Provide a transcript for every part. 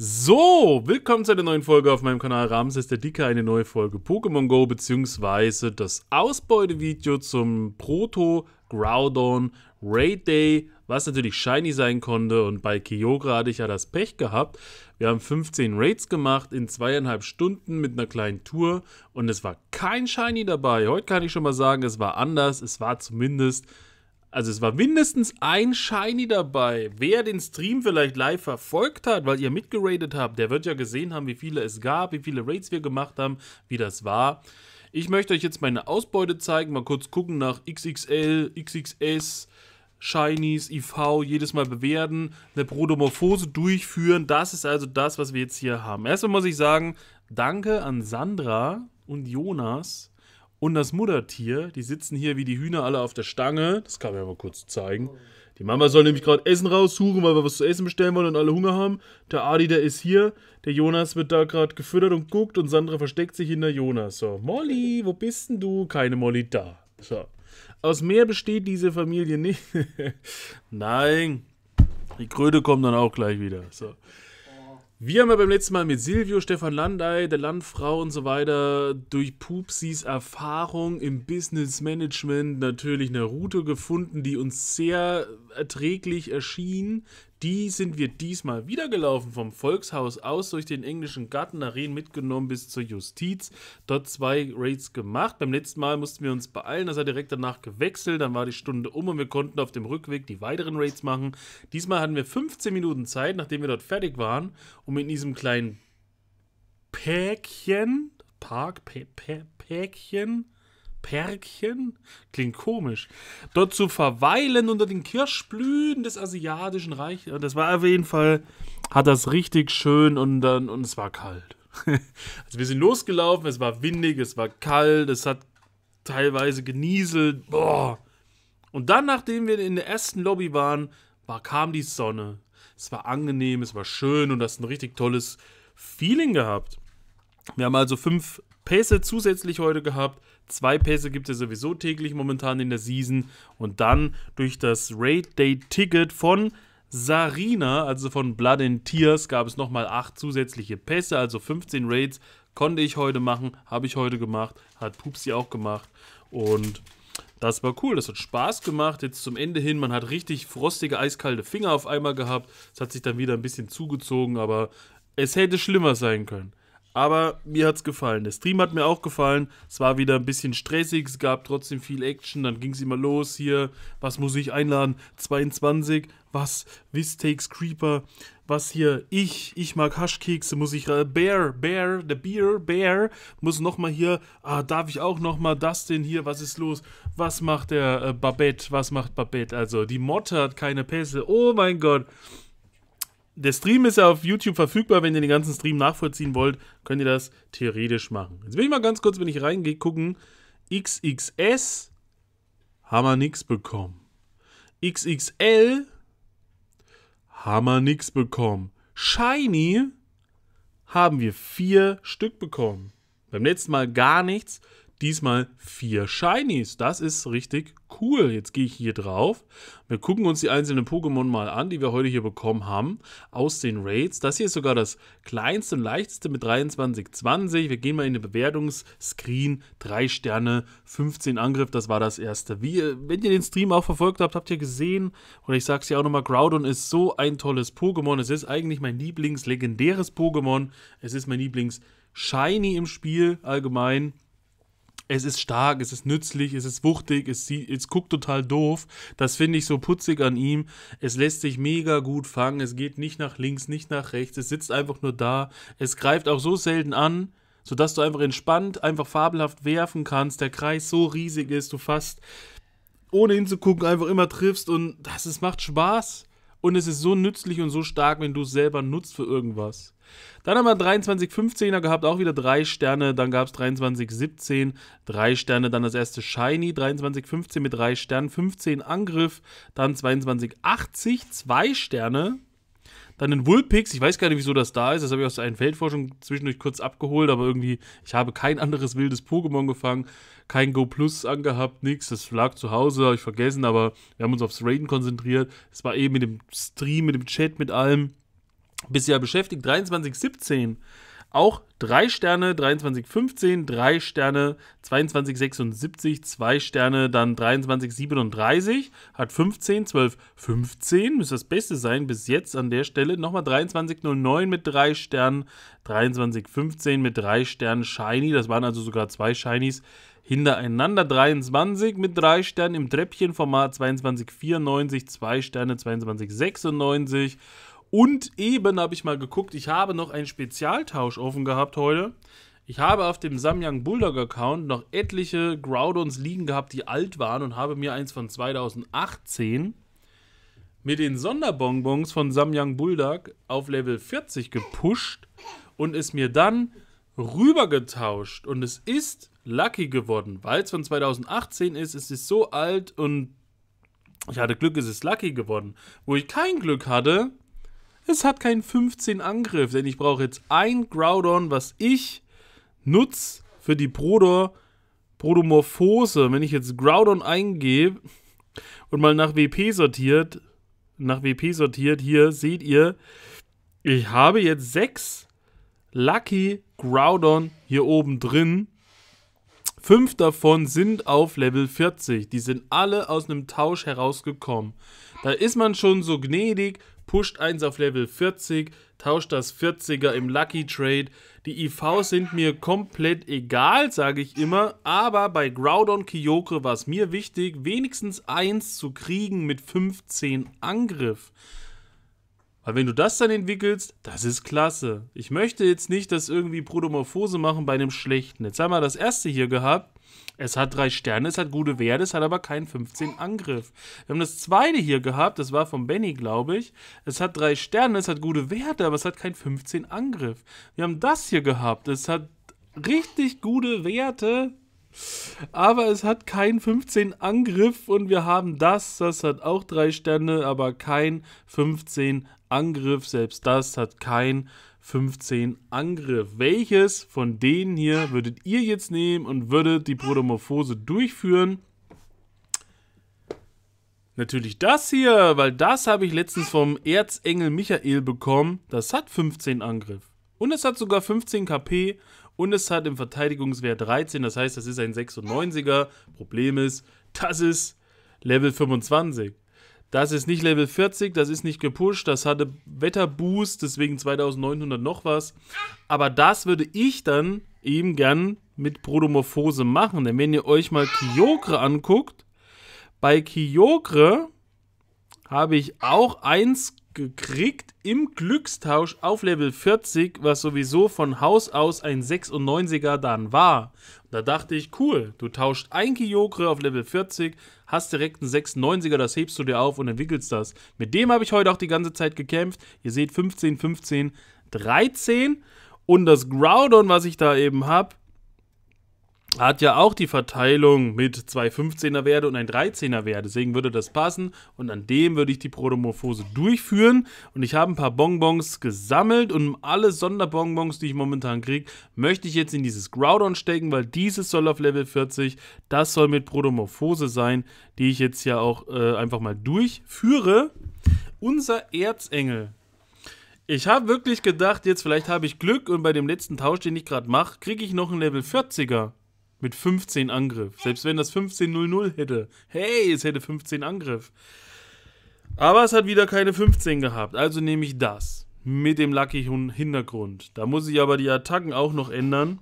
So, willkommen zu einer neuen Folge auf meinem Kanal Ramses der Dicke, eine neue Folge Pokémon Go bzw. das Ausbeutevideo zum Proto Groudon Raid Day, was natürlich shiny sein konnte und bei Kyogre hatte ich ja das Pech gehabt. Wir haben 15 Raids gemacht in zweieinhalb Stunden mit einer kleinen Tour und es war kein shiny dabei. Heute kann ich schon mal sagen, es war anders, es war zumindest also es war mindestens ein Shiny dabei. Wer den Stream vielleicht live verfolgt hat, weil ihr mitgeradet habt, der wird ja gesehen haben, wie viele es gab, wie viele Raids wir gemacht haben, wie das war. Ich möchte euch jetzt meine Ausbeute zeigen. Mal kurz gucken nach XXL, XXS, Shinies, IV, jedes Mal bewerten, eine Protomorphose durchführen. Das ist also das, was wir jetzt hier haben. Erstmal muss ich sagen, danke an Sandra und Jonas und das Muttertier, die sitzen hier wie die Hühner alle auf der Stange. Das kann man ja mal kurz zeigen. Die Mama soll nämlich gerade Essen raussuchen, weil wir was zu essen bestellen wollen und alle Hunger haben. Der Adi, der ist hier. Der Jonas wird da gerade gefüttert und guckt und Sandra versteckt sich hinter Jonas. So, Molly, wo bist denn du? Keine Molly da. So. Aus mehr besteht diese Familie nicht. Nein. Die Kröte kommt dann auch gleich wieder. So. Wir haben ja beim letzten Mal mit Silvio, Stefan Landei, der Landfrau und so weiter durch Pupsis Erfahrung im Business Management natürlich eine Route gefunden, die uns sehr erträglich erschien, die sind wir diesmal wiedergelaufen vom Volkshaus aus durch den englischen Garten nach mitgenommen bis zur Justiz. Dort zwei Raids gemacht. Beim letzten Mal mussten wir uns beeilen, das hat direkt danach gewechselt. Dann war die Stunde um und wir konnten auf dem Rückweg die weiteren Raids machen. Diesmal hatten wir 15 Minuten Zeit, nachdem wir dort fertig waren, um in diesem kleinen Päckchen, Park, Päckchen, Perkchen, klingt komisch, dort zu verweilen unter den Kirschblüten des asiatischen Reiches. Das war auf jeden Fall, hat das richtig schön und dann, und es war kalt. also wir sind losgelaufen, es war windig, es war kalt, es hat teilweise genieselt, boah. Und dann, nachdem wir in der ersten Lobby waren, war, kam die Sonne. Es war angenehm, es war schön und das ist ein richtig tolles Feeling gehabt. Wir haben also fünf Pässe zusätzlich heute gehabt. Zwei Pässe gibt es sowieso täglich momentan in der Season. Und dann durch das Raid Day Ticket von Sarina, also von Blood and Tears, gab es nochmal acht zusätzliche Pässe, also 15 Raids. Konnte ich heute machen, habe ich heute gemacht, hat Pupsi auch gemacht. Und das war cool, das hat Spaß gemacht. Jetzt zum Ende hin, man hat richtig frostige, eiskalte Finger auf einmal gehabt. Es hat sich dann wieder ein bisschen zugezogen, aber es hätte schlimmer sein können. Aber mir hat es gefallen. Der Stream hat mir auch gefallen. Es war wieder ein bisschen stressig, es gab trotzdem viel Action. Dann ging es immer los hier. Was muss ich einladen? 22. Was? This takes Creeper. Was hier? Ich, ich mag Haschkekse, muss ich. Äh, Bear, Bear, der Bear. Bear, muss nochmal hier. Ah, darf ich auch nochmal das denn hier? Was ist los? Was macht der äh, Babette? Was macht Babette? Also, die Motte hat keine Pässe. Oh mein Gott der Stream ist ja auf YouTube verfügbar. Wenn ihr den ganzen Stream nachvollziehen wollt, könnt ihr das theoretisch machen. Jetzt will ich mal ganz kurz, wenn ich reingehe, gucken. XXS haben wir nichts bekommen. XXL haben wir nichts bekommen. Shiny haben wir vier Stück bekommen. Beim letzten Mal gar nichts, diesmal vier Shinies. Das ist richtig cool, jetzt gehe ich hier drauf. Wir gucken uns die einzelnen Pokémon mal an, die wir heute hier bekommen haben, aus den Raids. Das hier ist sogar das kleinste und leichteste mit 23,20. Wir gehen mal in den Bewertungsscreen. 3 Sterne, 15 Angriff, das war das erste. Wie, äh, wenn ihr den Stream auch verfolgt habt, habt ihr gesehen, oder ich sage es ja auch nochmal, Groudon ist so ein tolles Pokémon. Es ist eigentlich mein Lieblings-legendäres Pokémon. Es ist mein Lieblings-Shiny im Spiel allgemein es ist stark, es ist nützlich, es ist wuchtig, es, es guckt total doof. Das finde ich so putzig an ihm. Es lässt sich mega gut fangen, es geht nicht nach links, nicht nach rechts, es sitzt einfach nur da. Es greift auch so selten an, sodass du einfach entspannt, einfach fabelhaft werfen kannst. Der Kreis so riesig ist, du fast ohne hinzugucken einfach immer triffst und das es macht Spaß. Und es ist so nützlich und so stark, wenn du es selber nutzt für irgendwas. Dann haben wir 2315er gehabt, auch wieder 3 Sterne. Dann gab es 2317, 3 Sterne. Dann das erste Shiny, 2315 mit 3 Sternen, 15 Angriff. Dann 2280, 2 Sterne. Dann den Wulpix, ich weiß gar nicht, wieso das da ist. Das habe ich aus der Feldforschung zwischendurch kurz abgeholt, aber irgendwie, ich habe kein anderes wildes Pokémon gefangen, kein Go Plus angehabt, nichts. Das lag zu Hause, habe ich vergessen, aber wir haben uns aufs Raiden konzentriert. Es war eben eh mit dem Stream, mit dem Chat, mit allem bisher beschäftigt. 2317 auch 3 Sterne, 2315, 3 Sterne, 2276, 2 Sterne, dann 2337, hat 15, 12, 15, müsste das Beste sein bis jetzt an der Stelle. Nochmal 2309 mit 3 Sternen, 2315 mit 3 Sternen Shiny, das waren also sogar zwei Shinies hintereinander. 23 mit 3 Sternen im Treppchenformat, 2294, 2 Sterne, 2296 und eben habe ich mal geguckt, ich habe noch einen Spezialtausch offen gehabt heute. Ich habe auf dem Samyang Bulldog Account noch etliche Groudons liegen gehabt, die alt waren und habe mir eins von 2018 mit den Sonderbonbons von Samyang Bulldog auf Level 40 gepusht und es mir dann rübergetauscht und es ist Lucky geworden, weil es von 2018 ist, es ist so alt und ich hatte Glück, es ist Lucky geworden. Wo ich kein Glück hatte, es hat keinen 15 Angriff, denn ich brauche jetzt ein Groudon, was ich nutze für die Prodo Prodomorphose. Wenn ich jetzt Groudon eingebe und mal nach WP sortiert, nach WP sortiert, hier seht ihr, ich habe jetzt sechs Lucky Groudon hier oben drin. Fünf davon sind auf Level 40. Die sind alle aus einem Tausch herausgekommen. Da ist man schon so gnädig pusht eins auf Level 40, tauscht das 40er im Lucky Trade. Die IV sind mir komplett egal, sage ich immer, aber bei Groudon Kyokre war es mir wichtig, wenigstens eins zu kriegen mit 15 Angriff. Weil wenn du das dann entwickelst, das ist klasse. Ich möchte jetzt nicht dass irgendwie Protomorphose machen bei einem schlechten. Jetzt haben wir das erste hier gehabt. Es hat drei Sterne, es hat gute Werte, es hat aber keinen 15 Angriff. Wir haben das zweite hier gehabt, das war von Benny, glaube ich. Es hat drei Sterne, es hat gute Werte, aber es hat keinen 15 Angriff. Wir haben das hier gehabt, es hat richtig gute Werte, aber es hat keinen 15 Angriff und wir haben das, das hat auch drei Sterne, aber kein 15 Angriff. Selbst das hat keinen 15 Angriff. Welches von denen hier würdet ihr jetzt nehmen und würdet die Protomorphose durchführen? Natürlich das hier, weil das habe ich letztens vom Erzengel Michael bekommen. Das hat 15 Angriff. Und es hat sogar 15 KP und es hat im Verteidigungswert 13. Das heißt, das ist ein 96er. Problem ist, das ist Level 25. Das ist nicht Level 40, das ist nicht gepusht, das hatte Wetterboost, deswegen 2900 noch was. Aber das würde ich dann eben gern mit Prodomorphose machen. Denn wenn ihr euch mal Kyogre anguckt, bei Kyogre habe ich auch eins gekriegt im Glückstausch auf Level 40, was sowieso von Haus aus ein 96er dann war. Da dachte ich, cool, du tauscht ein Kyogre auf Level 40, hast direkt einen 96er, das hebst du dir auf und entwickelst das. Mit dem habe ich heute auch die ganze Zeit gekämpft. Ihr seht 15, 15, 13 und das Groudon, was ich da eben habe, hat ja auch die Verteilung mit zwei 15er Werte und ein 13er Werte. Deswegen würde das passen und an dem würde ich die Protomorphose durchführen. Und ich habe ein paar Bonbons gesammelt und alle Sonderbonbons, die ich momentan kriege, möchte ich jetzt in dieses Groudon stecken, weil dieses soll auf Level 40. Das soll mit Protomorphose sein, die ich jetzt ja auch äh, einfach mal durchführe. Unser Erzengel, ich habe wirklich gedacht, jetzt vielleicht habe ich Glück und bei dem letzten Tausch, den ich gerade mache, kriege ich noch einen Level 40er. Mit 15 Angriff. Selbst wenn das 15-0-0 hätte. Hey, es hätte 15 Angriff. Aber es hat wieder keine 15 gehabt. Also nehme ich das. Mit dem Lucky Hintergrund. Da muss ich aber die Attacken auch noch ändern.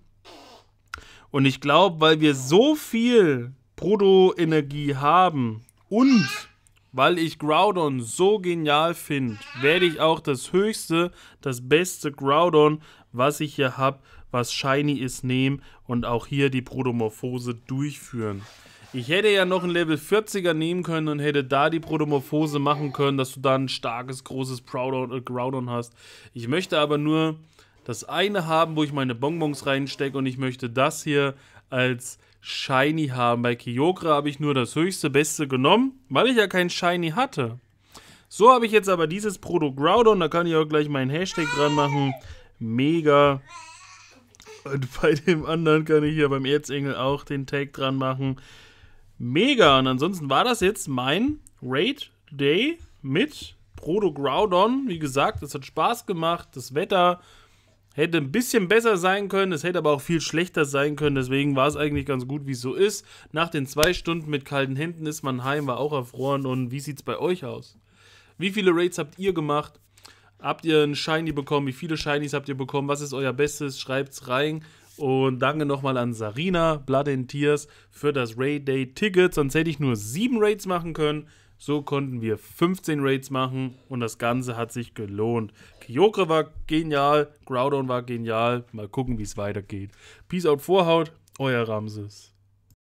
Und ich glaube, weil wir so viel Proto-Energie haben und weil ich Groudon so genial finde, werde ich auch das höchste, das beste Groudon, was ich hier habe, was shiny ist, nehmen und auch hier die Protomorphose durchführen. Ich hätte ja noch einen Level 40er nehmen können und hätte da die Protomorphose machen können, dass du da ein starkes, großes äh, Groudon hast. Ich möchte aber nur das eine haben, wo ich meine Bonbons reinstecke und ich möchte das hier als Shiny haben. Bei Kyogre habe ich nur das höchste, beste genommen, weil ich ja kein Shiny hatte. So habe ich jetzt aber dieses Proto Groudon, da kann ich auch gleich meinen Hashtag dran machen mega. Und bei dem anderen kann ich hier beim Erzengel auch den Take dran machen. Mega. Und ansonsten war das jetzt mein Raid Day mit Proto Groudon. Wie gesagt, es hat Spaß gemacht. Das Wetter hätte ein bisschen besser sein können. Es hätte aber auch viel schlechter sein können. Deswegen war es eigentlich ganz gut, wie es so ist. Nach den zwei Stunden mit kalten Händen ist man heim, war auch erfroren. Und wie sieht es bei euch aus? Wie viele Raids habt ihr gemacht? Habt ihr einen Shiny bekommen? Wie viele Shinies habt ihr bekommen? Was ist euer Bestes? Schreibt's rein. Und danke nochmal an Sarina, Blood and Tears, für das Raid Day Ticket. Sonst hätte ich nur sieben Raids machen können. So konnten wir 15 Raids machen und das Ganze hat sich gelohnt. Kyokre war genial, Groudon war genial. Mal gucken, wie es weitergeht. Peace out, Vorhaut, euer Ramses.